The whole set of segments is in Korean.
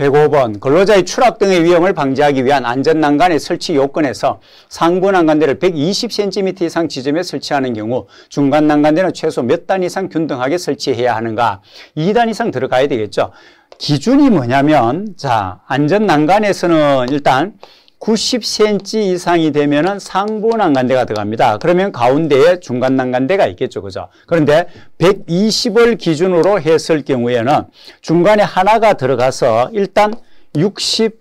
105번 근로자의 추락 등의 위험을 방지하기 위한 안전난간의 설치 요건에서 상부 난간대를 120cm 이상 지점에 설치하는 경우 중간 난간대는 최소 몇 단 이상 균등하게 설치해야 하는가 2단 이상 들어가야 되겠죠 기준이 뭐냐면 자 안전난간에서는 일단 90cm 이상이 되면은 상부 난간대가 들어갑니다. 그러면 가운데에 중간 난간대가 있겠죠. 그죠? 그런데 120을 기준으로 했을 경우에는 중간에 하나가 들어가서 일단 60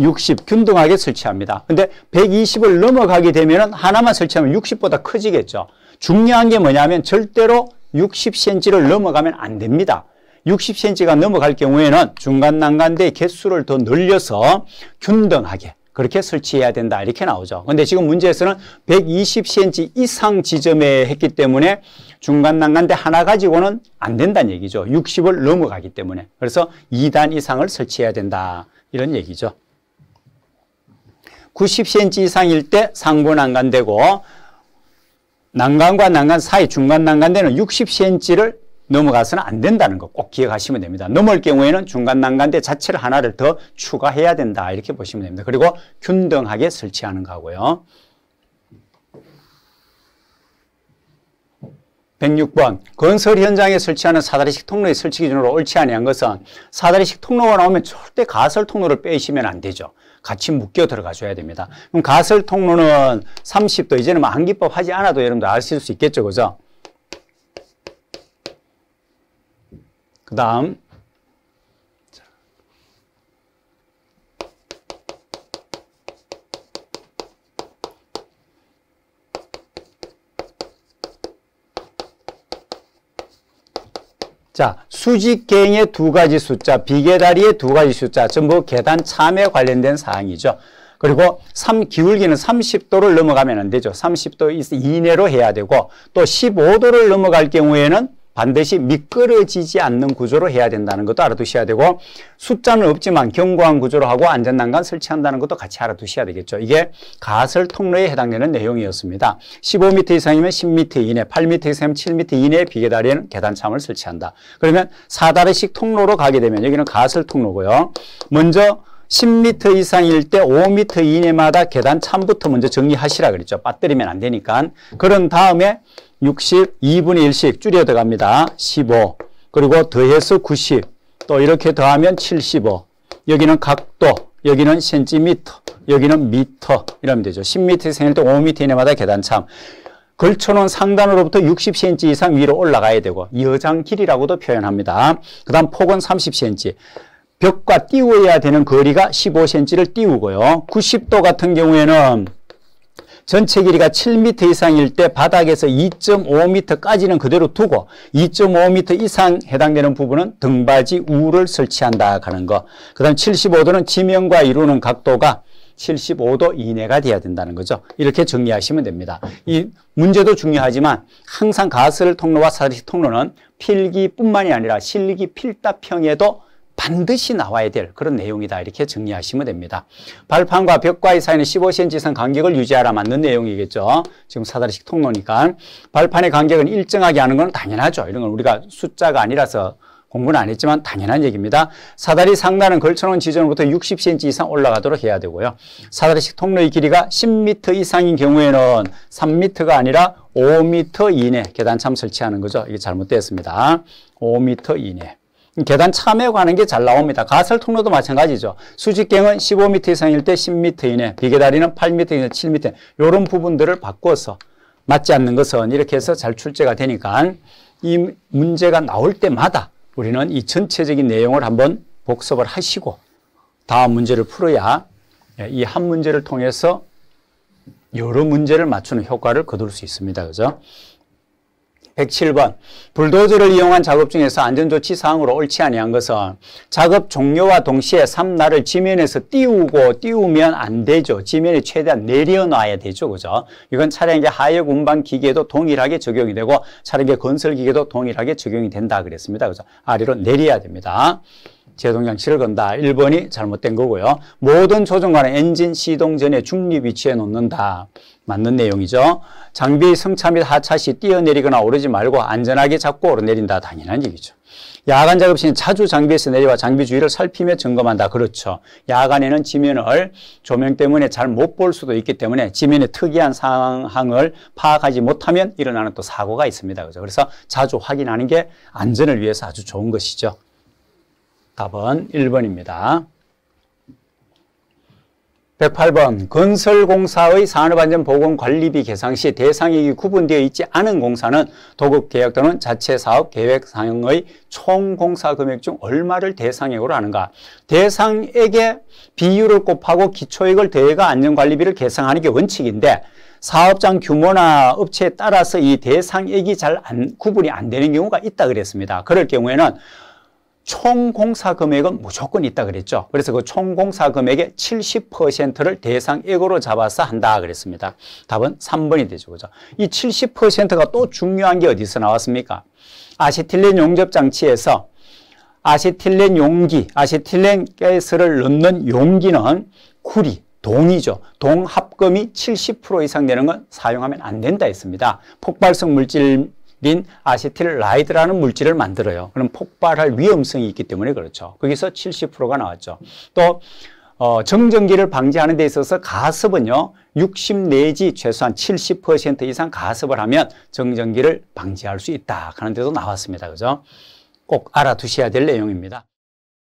60 균등하게 설치합니다. 근데 120을 넘어가게 되면 하나만 설치하면 60보다 커지겠죠. 중요한 게 뭐냐면 절대로 60cm를 넘어가면 안 됩니다. 60cm가 넘어갈 경우에는 중간 난간대 개수를 더 늘려서 균등하게 그렇게 설치해야 된다 이렇게 나오죠. 근데 지금 문제에서는 120cm 이상 지점에 했기 때문에 중간 난간대 하나 가지고는 안 된다는 얘기죠. 60을 넘어가기 때문에. 그래서 2단 이상을 설치해야 된다 이런 얘기죠. 90cm 이상일 때 상부 난간대고 난간과 난간 사이 중간 난간대는 60cm를 넘어가서는 안 된다는 거 꼭 기억하시면 됩니다. 넘을 경우에는 중간 난간대 자체를 하나를 더 추가해야 된다 이렇게 보시면 됩니다. 그리고 균등하게 설치하는 거고요 106번 건설 현장에 설치하는 사다리식 통로의 설치 기준으로 옳지 아니한 것은 사다리식 통로가 나오면 절대 가설 통로를 빼시면 안 되죠. 같이 묶여 들어가 줘야 됩니다. 그럼 가설 통로는 30도 이제는 뭐 안기법 하지 않아도 여러분들 아실 수 있겠죠. 그죠? 그 다음 자, 수직갱의두 가지 숫자, 비계다리의 두 가지 숫자, 전부 계단 참에 관련된 사항이죠. 그리고 3, 기울기는 30도를 넘어가면 안 되죠. 30도 이내로 해야 되고 또 15도를 넘어갈 경우에는 반드시 미끄러지지 않는 구조로 해야 된다는 것도 알아두셔야 되고 숫자는 없지만 견고한 구조로 하고 안전난간 설치한다는 것도 같이 알아두셔야 되겠죠. 이게 가설 통로에 해당되는 내용이었습니다. 15m 이상이면 10m 이내, 8m 이상이면 7m 이내에 비계다리는 계단참을 설치한다. 그러면 4다리식 통로로 가게 되면 여기는 가설 통로고요. 먼저 10m 이상일 때 5m 이내마다 계단 참부터 먼저 정리하시라 그랬죠. 빠뜨리면 안 되니까. 그런 다음에 6 2분의 1씩 줄여 들어갑니다. 15. 그리고 더해서 90. 또 이렇게 더하면 75. 여기는 각도, 여기는 센티미터, 여기는 미터. 이러면 되죠. 10미터 생일 때 5미터 이내마다 계단참. 걸쳐놓은 상단으로부터 60cm 이상 위로 올라가야 되고 여장 길이라고도 표현합니다. 그 다음 폭은 30cm. 벽과 띄워야 되는 거리가 15cm를 띄우고요. 90도 같은 경우에는 전체 길이가 7m 이상일 때 바닥에서 2.5m까지는 그대로 두고 2.5m 이상 해당되는 부분은 등받이 우를 설치한다 하는 거. 그 다음 75도는 지면과 이루는 각도가 75도 이내가 돼야 된다는 거죠. 이렇게 정리하시면 됩니다. 이 문제도 중요하지만 항상 가설 통로와 사식 통로는 필기뿐만이 아니라 실기 필답형에도 반드시 나와야 될 그런 내용이다 이렇게 정리하시면 됩니다. 발판과 벽과의 사이는 15cm 이상 간격을 유지하라 맞는 내용이겠죠. 지금 사다리식 통로니까 발판의 간격은 일정하게 하는 건 당연하죠. 이런 건 우리가 숫자가 아니라서 공부는 안 했지만 당연한 얘기입니다. 사다리 상단은 걸쳐놓은 지점부터 60cm 이상 올라가도록 해야 되고요. 사다리식 통로의 길이가 10m 이상인 경우에는 3m가 아니라 5m 이내 계단참 설치하는 거죠. 이게 잘못되었습니다. 5m 이내. 계단 참여고 하는 게 잘 나옵니다. 가설 통로도 마찬가지죠. 수직경은 15m 이상일 때 10m 이내, 비계다리는 8m 이내, 7m 이런 부분들을 바꿔서 맞지 않는 것은 이렇게 해서 잘 출제가 되니까 이 문제가 나올 때마다 우리는 이 전체적인 내용을 한번 복습을 하시고 다음 문제를 풀어야 예, 이한 문제를 통해서 여러 문제를 맞추는 효과를 거둘 수 있습니다. 그죠? 107번 불도저를 이용한 작업 중에서 안전조치 사항으로 옳지 아니한 것은 작업 종료와 동시에 삼날을 지면에서 띄우고 띄우면 안 되죠. 지면에 최대한 내려놔야 되죠. 그죠? 이건 차량의 하역 운반 기계도 동일하게 적용이 되고 차량의 건설 기계도 동일하게 적용이 된다 그랬습니다. 그죠? 아래로 내려야 됩니다. 제동장치를 건다. 1번이 잘못된 거고요. 모든 조종관은 엔진 시동 전에 중립 위치에 놓는다. 맞는 내용이죠. 장비의 승차 및 하차 시 뛰어내리거나 오르지 말고 안전하게 잡고 오르내린다. 당연한 얘기죠. 야간 작업 시는 자주 장비에서 내려와 장비 주위를 살피며 점검한다. 그렇죠. 야간에는 지면을 조명 때문에 잘 못 볼 수도 있기 때문에 지면의 특이한 상황을 파악하지 못하면 일어나는 또 사고가 있습니다. 그죠. 그래서 자주 확인하는 게 안전을 위해서 아주 좋은 것이죠. 답은 1번입니다. 108번 건설공사의 산업안전보건관리비 계상 시 대상이 액 구분되어 있지 않은 공사는 도급계약 또는 자체사업계획 상의 총공사금액 중 얼마를 대상액으로 하는가 대상액에 비율을 곱하고 기초액을 대가 안전관리비를 계상하는 게 원칙인데 사업장 규모나 업체에 따라서 이 대상액이 잘 안, 구분이 안 되는 경우가 있다 그랬습니다 그럴 경우에는 총공사 금액은 무조건 있다 그랬죠. 그래서 그 총공사 금액의 70%를 대상액으로 잡아서 한다 그랬습니다. 답은 3번이 되죠. 그죠? 이 70%가 또 중요한 게 어디서 나왔습니까? 아시틸렌 용접 장치에서 아시틸렌 용기, 아시틸렌 가스를 넣는 용기는 구리, 동이죠. 동 합금이 70% 이상 되는 건 사용하면 안 된다 했습니다. 폭발성 물질 린 아세틸 라이드라는 물질을 만들어요. 그럼 폭발할 위험성이 있기 때문에 그렇죠. 거기서 70%가 나왔죠. 또 어, 정전기를 방지하는 데 있어서 가습은요. 60 내지 최소한 70% 이상 가습을 하면 정전기를 방지할 수 있다. 하는 데도 나왔습니다. 그죠? 꼭 알아두셔야 될 내용입니다.